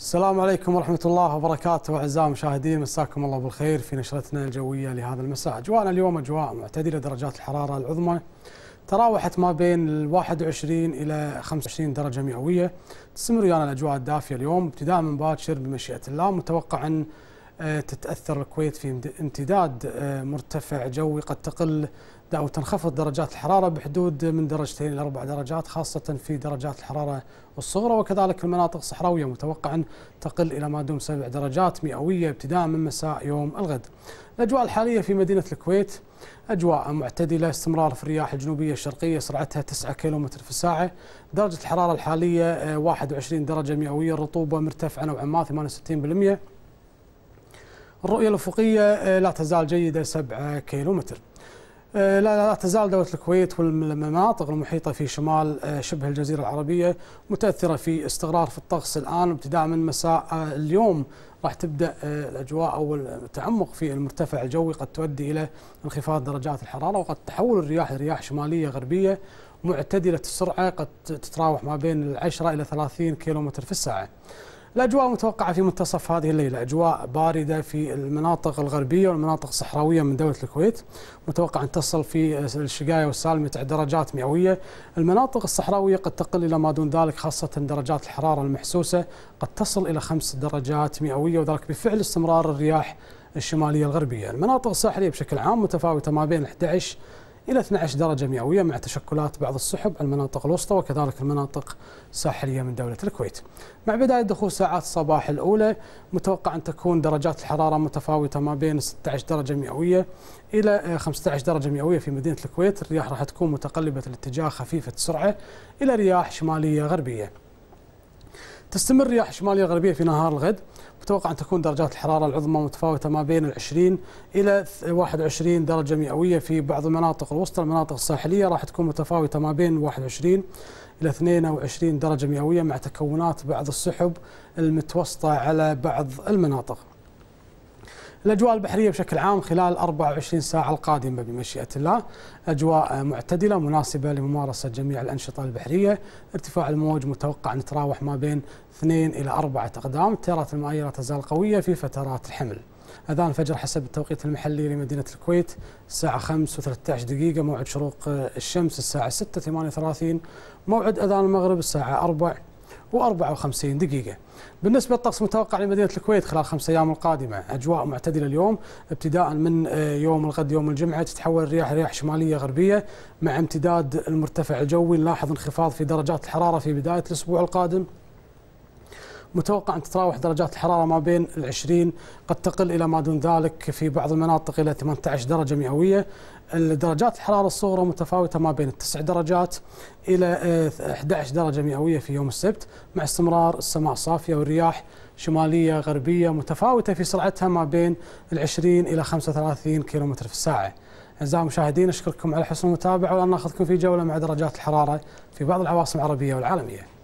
السلام عليكم ورحمة الله وبركاته أعزائي المشاهدين مساكم الله بالخير في نشرتنا الجوية لهذا المساء أجواءنا اليوم أجواء معتدلة درجات الحرارة العظمى تراوحت ما بين ال 21 إلى 25 درجة مئوية تستمر ويانا الأجواء الدافية اليوم ابتداء من باكر بمشيئة الله متوقع أن آه، تتأثر الكويت في امتداد آه، مرتفع جوي قد تقل أو تنخفض درجات الحرارة بحدود من درجتين إلى أربع درجات خاصة في درجات الحرارة الصغرى وكذلك في المناطق الصحراوية متوقع أن تقل إلى ما دون سبع درجات مئوية ابتداء من مساء يوم الغد الأجواء الحالية في مدينة الكويت أجواء معتدلة استمرار في الرياح الجنوبية الشرقية سرعتها 9 كيلومتر في الساعة درجة الحرارة الحالية 21 آه، درجة مئوية الرطوبة مرتفعة نوعا ما 68% الرؤية الأفقية آه، لا تزال جيدة 7 كيلومتر آه، لا, لا تزال دولة الكويت والمناطق المحيطة في شمال آه، شبه الجزيرة العربية متأثرة في استقرار في الطقس الآن ابتداء من مساء اليوم راح تبدأ الأجواء أو التعمق في المرتفع الجوي قد تؤدي إلى انخفاض درجات الحرارة وقد تحول الرياح لرياح شمالية غربية معتدلة السرعة قد تتراوح ما بين 10 إلى 30 كيلومتر في الساعة الأجواء متوقعة في منتصف هذه الليلة أجواء باردة في المناطق الغربية والمناطق الصحراوية من دولة الكويت متوقع أن تصل في الشقاية والسالمة درجات مئوية المناطق الصحراوية قد تقل إلى ما دون ذلك خاصة درجات الحرارة المحسوسة قد تصل إلى خمس درجات مئوية وذلك بفعل استمرار الرياح الشمالية الغربية المناطق الساحلية بشكل عام متفاوتة ما بين 11 إلى 12 درجة مئوية مع تشكلات بعض السحب على المناطق الوسطى وكذلك المناطق الساحلية من دولة الكويت مع بداية دخول ساعات الصباح الأولى متوقع أن تكون درجات الحرارة متفاوتة ما بين 16 درجة مئوية إلى 15 آه، درجة مئوية في مدينة الكويت الرياح راح تكون متقلبة الاتجاه خفيفة السرعة إلى رياح شمالية غربية تستمر رياح الشماليه الغربيه في نهار الغد متوقع أن تكون درجات الحرارة العظمى متفاوتة ما بين 20 إلى 21 درجة مئوية في بعض المناطق الوسطى المناطق الساحلية راح تكون متفاوتة ما بين 21 إلى 22 درجة مئوية مع تكونات بعض السحب المتوسطة على بعض المناطق الأجواء البحرية بشكل عام خلال 24 ساعة القادمة بمشيئة الله أجواء معتدلة مناسبة لممارسة جميع الأنشطة البحرية ارتفاع الموج متوقع أن يتراوح ما بين 2 إلى 4 أقدام التيارات المائية لا تزال قوية في فترات الحمل أذان الفجر حسب التوقيت المحلي لمدينة الكويت الساعة 5 و13 دقيقة موعد شروق الشمس الساعة 6 38 موعد أذان المغرب الساعة 4 و54 دقيقة بالنسبة للطقس المتوقع لمدينة الكويت خلال خمسة أيام القادمة أجواء معتدلة اليوم ابتداء من آه، يوم الغد يوم الجمعة تتحول الرياح رياح شمالية غربية مع امتداد المرتفع الجوي نلاحظ انخفاض في درجات الحرارة في بداية الأسبوع القادم متوقع أن تتراوح درجات الحرارة ما بين ال20 قد تقل إلى ما دون ذلك في بعض المناطق إلى 18 درجة مئوية درجات الحرارة الصغرى متفاوتة ما بين التسع درجات إلى 11 آه، درجة مئوية في يوم السبت مع استمرار السماء صافية والرياح شمالية غربية متفاوتة في سرعتها ما بين 20 إلى 35 كيلومتر في الساعة أعزائي المشاهدين أشكركم على حسن المتابعة والآن ناخذكم في جولة مع درجات الحرارة في بعض العواصم العربية والعالمية